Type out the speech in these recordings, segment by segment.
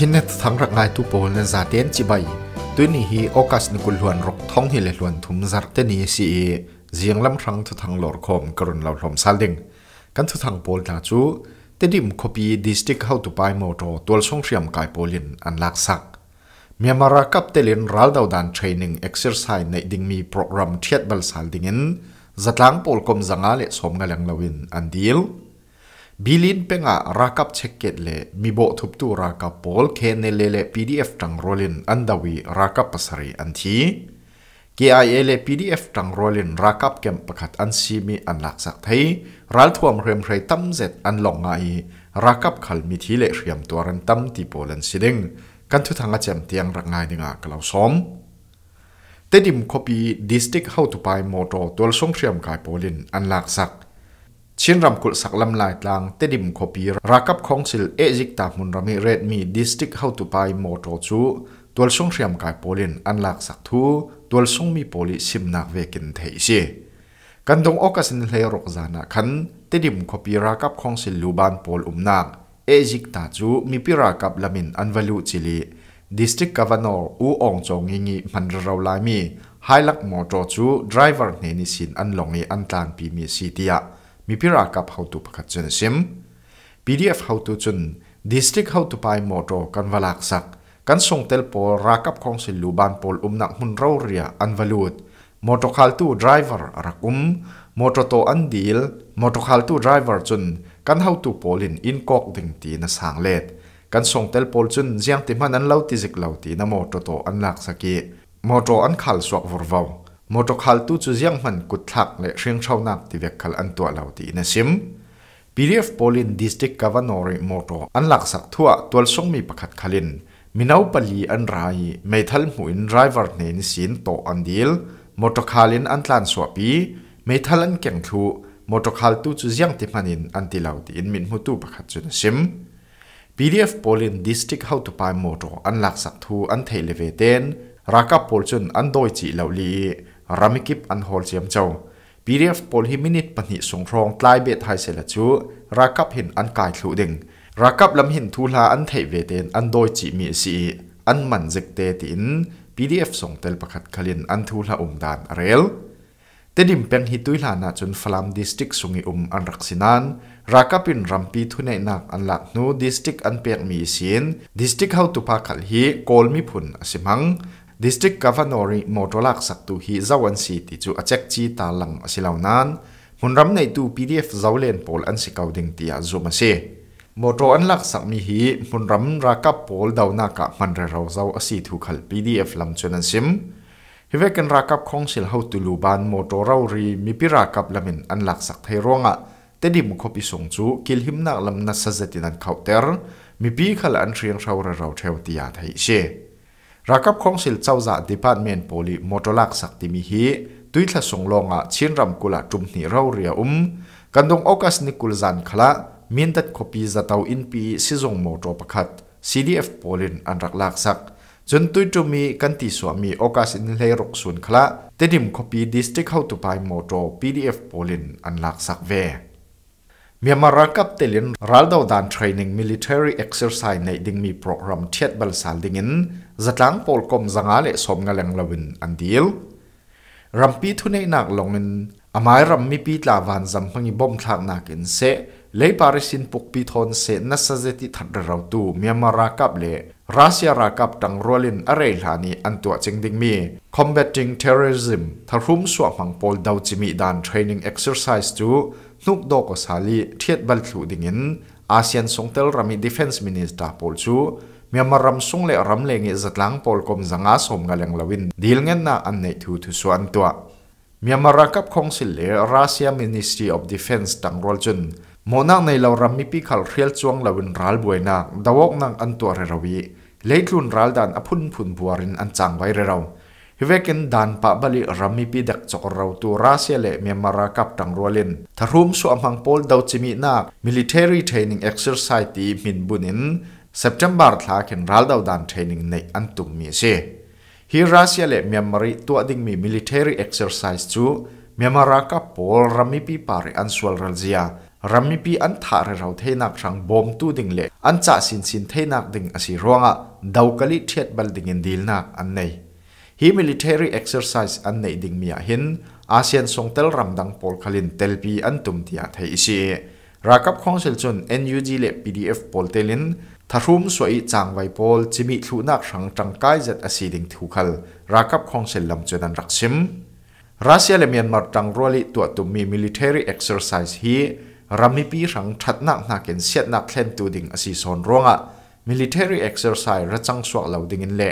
ชินเนทั้งรักไงทุโปลนซาเตนจิบายตัวนี้ฮีโอกาสนิกุลหวนรกท้องฮิเลหวนทุมจักเตนีสีเจียงลำครังทุทังหลอดคมกรุนเหล่าลมซาลิงกันทุทังโปลนาจูเตดิมคบีดิสติกเข้าตุไปโมโตตัวส่งเสียมกายโปลินอันลักสักเมียมารากับเตลินรัลดาวดันเทรนนิ่งเอ็กซ์เซอร์ไซส์ในดิ่งมีโปรแกรมเทียดบอลซาลิงินจัดล้างโปลกมจังอาเลสมกำลังลวินอันดีลบิลินเป็งอะรักับเช็คเก็ตเลยมีโบทุบตัวรักับพอลเคเนเลเล่ PDF ตั้งโรลินอันดาวีรักับภาษาอันที่ k ไอเล่ PDF ตั้งโรลินรักับเกมประกาศอันซีมีอันหลักสักทีรัลทัวมเรียมไรตั้มเจ็ดอันหลงไอรักับขัลมีทีเล่เรียมตัวรันตั้มตีโบลันซิดิงกันทุกทางอาจารย์เตียงรักไงดีงอะกล่าวซมเตดิมคปีดิสติกเข้าตุไปมอโต้ตัวส่งเรียมกายโบลินอันหลักสักชินรำกุลสักลำลายตลางเตดิมคบีรักับของสิลเอจิกตามุนรามิเรดมีดิสติกเฮาตุไปโมโตจูตัวส่งเรียมกายโปลินอันหลักสักทูตัวส่งมีโปลิซิมนักเวกินเทยเกันตรงออกสินเลรกจานะคันเตดิมคบีรักับของสิลลูบานโปลอุมนักเอจิกตาจูมีปิรักับลามินอันวลูจิลีดิสติกกาวานอร์อูอองจงงิงิมันเราลายมีไฮลักมอโตจูดรเวอร์เนนิสินอันลงอีอันตานปีมีซีเตีย mipira kap how to pakhat chen sim pdf how to chun district how to pai moto kanwalak sak kan song tel po rakap kong sil luban pol umnak hun ro ria anwalut moto khal tu driver rakum moto to an dil moto khal tu driver chun kan how to polin in kok ding ti na sang let kan song tel pol chun jiang ti man an lo ti zik lo ti na moto to an lak saki moto an khal suak vor vau มอตขัลตู้จุยังมันกุดทักและเชียงชาวนาที่เวกขัลอันตัวเราตีนะซิมี p d ฟโพลินดิสติกกาวานอริมอตอันหลักสักทั่วตัวส่งมีประคัดขลิน มีนาปลีอันไรไม่ทัลหมุนไรเวอร์เนนสินโตอันดีลมอตขัลินอันทลานสวปีไม่ทัลันเก่งทูมอตขัลตู้จุยังติมันินอันติเราตีนมินหุตูประคัดจุนซิม PDF โพลินดิสติกเฮาตุปายมอตอันหลักสักทูอันเทเลเวเตนรักกับโพลจุนอันโดยจีเหล่าลีรามิกิปอันฮอลเจียมเจ้าปีเรียฟปอลฮิมินิตปนิสงครองตลายเบทไฮเซลจูรากับหินอันกายถูดิงรากับลำหินทูลาอันเทเวเตนอันโดยจิมีสีอันมันจิกเตตินปีเรียฟส่งเตลประคัดคลินอันทูลาอุมดานเรลเตดิมเป็นฮิตุยลานาจนฟลามดิสติกสุงิอุมอันรักสินันรากับินรัมปีทุเนนักอันหลักนูดิสติกอันเปียกมีสินดิสติกเฮาตุพาคัลฮีโกลมิพุนอสิมังดิสตริกกัฟนอรีมอตลักสักตุฮีเจ้าวันสีติจูอาเจ็กจีตาลังสิลาวนันมุนรัมในตู้พีดีเอฟเจวาเลนพอลอันสิเกาดิงเตียจูมาเซมอตอันลักสักมีฮีมุนรัมรักกับพอลดาวนากะมันเร่ราเจ้อสีถูกขลพีดีเอฟลำชวนันซิมฮิเวกันรักกับขงสิลเฮาตุลูบานมอตเรารีมีพิรักกับลำินอันลักสักเทร่วงอ่ะแต่ดิมขพิส่งจูกิลหิมนักลำนัสเซจินันเขาเตอร์มีพีขลอันเชียงชราเร่เราเทวตียาไทยเช่รักับของสิลเจ้าจ่าดีพาร์ตเมนต์โพลีมอตลักสักติมิฮีตุยทะสงลงอาชิ้นรำกุลาจุมหนีเราเรียอุมกันดงโอกัสนิกุลจันคละมีนตัดคปีจะเตาอินปีซิจงมอตประคัด CDF โพลินอันรักลักสักจนตุยจุมีกันติสวมีโอกาสนินเลรกส่วนคละเตดิมคปีดิสติกเข้าตุไปมอต PDF โพลินอันลักสักเวเมียมารักับเตลินรัลดาวดานเทรนนิ่งมิลิเทอรี่เอ็กซ์เซอร์ไซส์ในดิ่งมีโปรแกรมเทียดบัลสาลดิ่งินจัดล้างปลกมสังอาเลสมกาเลงลาวินอันเดียวรัมปีทุนในนักลงเงินอามายรัมมีปีตลาวันจำพังอีบอมทักนักอินเซเลยปาริสินปุกปีทอนเซนัสเซติทัดเราตูเมียมารากับเลรัสเซียรากับตังรัวลินอะไรลานี อันตัวจริงดิงมี combating terrorism ทารุมสวมังปอลดาวจิมีดาน training exercise จูนุกดอกสาลีเทียดบัลทูดิงิน อาเซียนส่งเตลรามี defense minister ปอลจูมีมารำสุงเล่รำเลงอิจัดลังปอลกมสังอาสมกาเลงลาวินดีลเงินน่าอันในทูทุสวนตัวมีมารักับคงสิเล่รัสเซียมินิสทรีออฟดิฟเอนส์ตังรอลจุนมนงในลาวรำมีพิคาลเรียลจวงลาวินรัลบวยนาดาวกนังอันตัวเรรวีเลยทุนรัลดันอพุนพุนบัวรินอันจังไวเร็วฮิเวกินดันปะบาลีรำมีพิดักจกเราตัวรัสเซียเล่มีมารักับตังรอลินทารุมสวมังปอลดาวจิมินักมิลิเทอรี่เทรนนิ่งเอ็กซ์เซอร์ไซต์ที่มินบุนิน September ทลากินรัลดาวดันเทรนนิ่งในอันตุมมีเสฮิรัสเซียเลเมียมารีตัวดิ่งมีมิิลเทอรี่เอ็กซ์เซอร์ไซส์จูเมียมารากับพอลรามิปีปารีอันสวลรัลเซียรามิปีอันทาร์เราเทนักรังบอมตัวดิ่งเละอันจ่าสินสินเทนักดิ่งอสิร่วงอ่ะดาวกลิเทียดบัลดิ่งินดิลนักอันในฮีลิเทอรี่เอ็กซ์เซอันในดิ่งมีอ่ะหินอาเซียนส่งเตลรัมดังพอลคลินเตลปีอันตุมที่อ่ะไทยอีซีรากับของเซลจุน NUG เล PDF ปอลเตลินทารุมสวยจางไวโพลจิมิทุนักสังจังกายจัดอสีดิงทุขัลรักับของเซลลำจนันรักชิมรัสเซียและเมียนมาจังรัวลิตัวตุมีมิิลเที่เอ็กซ์เซอร์ไซส์ฮีรามิปีสังชัดนักนักเกนเสียนักเคลนตูดิงอสีซอนร้วงอ่ะมิลิเทอรี่เอ็กซ์เซอระจังสวกเหล่าดิงินเละ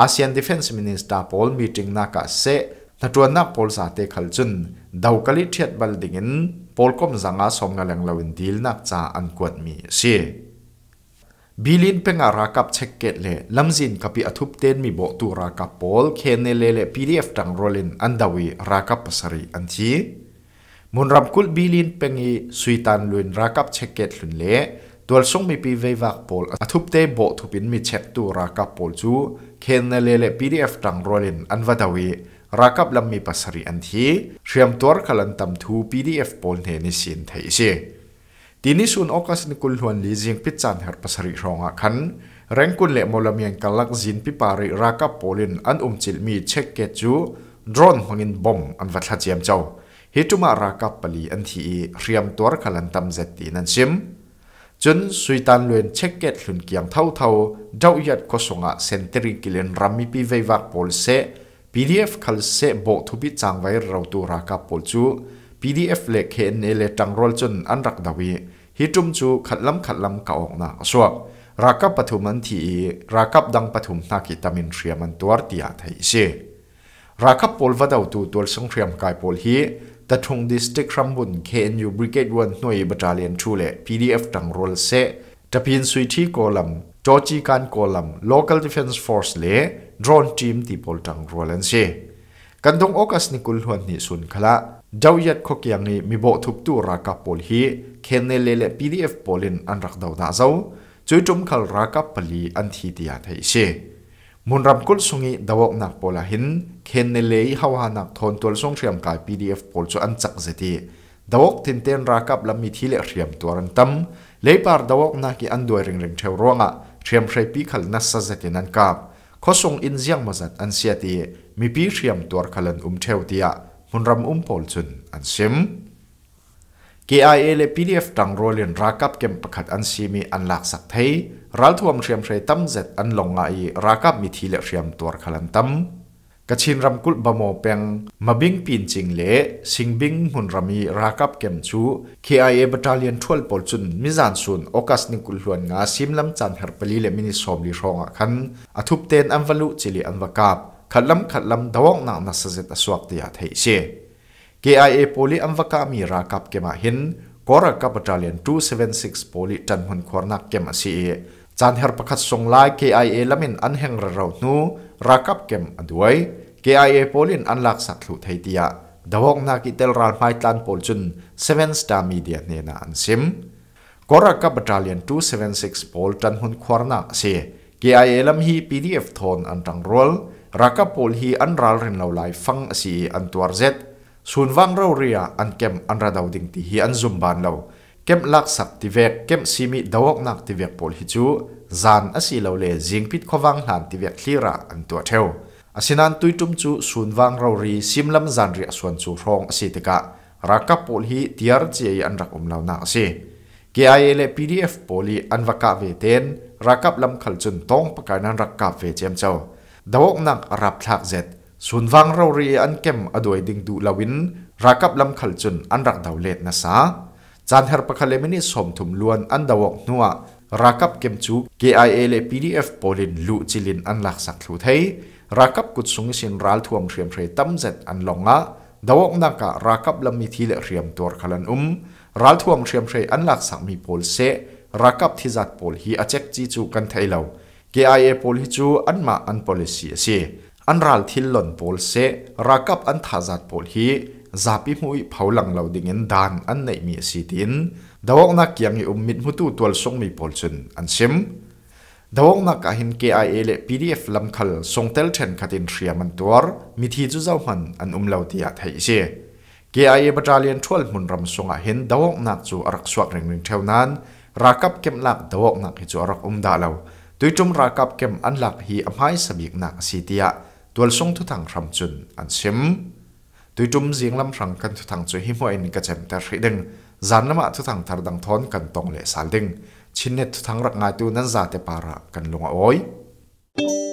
อาเซียนิฟเอนซ์มินิสตาโพอลมีติงนักเซนัดวนนักพอลสาเตขัลจุนดาวกลิเทียดบัลดิงินพอลกอมสังอาสมงาเลงเลวินดีลนักจ่าอันกวดมีเสียบิลินเป็นอารักับเช็กเกตเล่ลำจินกับปีอทุบเต้นมีโบตูรักับพอลเคนเลเล่พีดีเอฟดังโรลินอันดาวีรักับปัสรีอันทีมุนรับคุลบิลินเป็นอีสุยตันลุนรักับเช็กเกตลุนเล่ตัวส่งมีปีเววักพอลอทุบเต้โบทุบินมีเช็กตูรักับพอลจูเคนเลเล่พีดีเอฟดังโรลินอันวัดาวีรักับลำมีปัสรีอันทีเตรียมตัวขลันตำทูพีดเอฟพอลเทนิสินไทยเช่ทีนี้ส่วนโอกาสนกคุลหวนลีจิงพิจารณาภาษสริรองขันแรงกุลเล่มอลมียงกลักจินพิปาริรักโปลินอันอุมจิลมีเช็คเกจูดรอนหงินบอมอันวัดเจียมเจ้าฮิตุมารักปลีอันที่เรียมตัวขลันตำเจตีนันซิมจนสุยตันเลนเช็คเกจหลุนเกียงเท่าเท่าเจ้าอยัดก็ส่งะเซนเตริกิเลนรัมมิปิเววักโปลเซ PDF คัลเซโบทุบิจังไว้เราตัวรักปลจู PDF เล็กเห็นเอเลตังรอลจนอันรักดาวีฮิจุมจูขัดลำขัดลำเกาออกนาสวกรักับปฐุมันทีรักับดังปฐุมนาคิตามินเรียมันตัวตียาไทยเชรักับปอลวัดเอาตัวตัวสงเรียมกายปอลฮีตะทงดิสติกรัมบุญเคนยูบริเกตวันหน่วยบัตาเลียนชูเล่ PDF ดังรอลเซจะพินสุยที่โกลัมจอจีการโกลัม local defense force เล่ drone team ที่ปอลจังรอลเซกันดงโอกัสนิกุลหวนนี่สุนคละเจ้ายัดขกยังนี้มีบอกทุบตัวรักับปอลฮีเคนเนเลเลพีดีเอฟปอลินอันรักดาวนาเจ้าจุยจุมขลรักับปลีอันทีติยาไทยเชมุนรำกุลสุงีดาวกนักปอลหินเคนเนเลยฮาวานักทนตัวส่งเชียมกายพีดีเอฟปอลจูอันจักเสตีดาวกทินเตนรักับลำมีทีเล่เชียมตัวรันตัมเลยปาร์ดาวกนักอันด้วยริงริงเทวร่วงะเชียมใช้ปีขลนัสเสตินันกับข้อส่งอินเซียงมาจัดอันเสียตีมีพีเชียมตัวขลันอุ้มเทวดตียมุนรำอุ้มพอลชุนอันซิม KIA และ PDF ดังโรเลียนรากับเกมประคัดอันซีมีอันหลักสักไทยรัลทวมเชียมเชยตั้มเจ็ดอันลงไอรากับมีทีเลเชียมตัวขลันตั้มกชินรำกุลบะโมเปงมาบิงปีนจิงเละสิงบิงมุนรำมีรากับเกมชู KIA บัตเลียนทวลโอลชุนมิจานซุนโอกาสนิกุลหวนงาซิมลำจันเฮรปลีและมินิสอมลีรองคันอทุบเตนอันวัลุจิลีอันวกาบขัดลำขัดลำดวงนักนักเสด็ตสวกที่อาเทเช่ KIA โพลีอันวกามีรากับเกมาหินกอร์กับบัตรเลีน276โพลีจันหุนควรนักเกมาซีจันเฮร์ประคัดสงไล KIA ละมินอันแห่งระเราหนูรากับเกมอด้วย KIA โพลินอันลักสักลุไทยที่ดวงนักอิตาลีไมตันโพลจุน7 s t a มีเดียเนน่าอันซิมกอร์กับบัตรเลีน276โพลจันหุนควรนักเซ KIA ลำฮี PDF ทอนอันตังรอล rakapol hi an ral rin lo lai fang si an tuar zet sun wang rau ria an kem an ra dau ding ti hi an zum ban lo kem lak sak ti vek kem simi dawok nak ti vek pol hi chu zan asi lo le jingpit khowang hlan ti vek thlira an tua theo asinan tuitum chu sun wang rau ri simlam zan ri aswan chu rong asi te tika rakapol hi tiar che an rak um lo na asi KIA le PDF poli an vaka ve ten rakap lam khal chun tong pakanan rakap ve chem chau ดาวกนักรับทักเจ็ดส่วนวังเราเรียอันเก็มอดวยดิงดูลาวินรักับลำขลจุนอันรักดาวเลดนะสา จานเฮรปะคาเลมินิสมถุมลวนอันดาวกนัวรักับเก็มจู KIA เล PDF โปลินลูจิลินอันหลักสักทุไทยรักับกุดสุงสินรัลทวมเรียมเรตัมเจ็ดอันลงะดาวกนักรักับลำมิทีเลเรียมตัวขลันอุมรัลทวมเรียมเรอันหลักสักมีโพลเซรักับที่จัดโพลฮีอาเจ็กจีจูกันไทยเรา KIA pol hi chu anma an policy si an ral thil lon pol se rakap an thazat pol hi zapi hui pholang lo ding en dan an nei mi si tin dawok na kiang i um mit mutu tol song mi pol chun an sim dawok na ka hin KIA le PDF lam khal songtel then khatin thriam an tor mi thi chu zau han an um lo ti a thai si KIA battalion 12 mun ram songa hin dawok na chu arak swak reng reng theunan rakap kem lak dawok na ki chu arak um da lo ตัวจุมรากับเกมอันหลักฮีอภัยสบีกนักสีเตียตัวส่งทุทังคำจุนอันชิมตัวจุมเสียงลำรังกันทุทังจุมหิมวยนิกเจมแต่ริดึงจานละมาทุทังทารดังทอนกันตรงเลสาดึง ชินเนทุทังรักงายตัวนั้นจาเตปาระกันลงอ้อย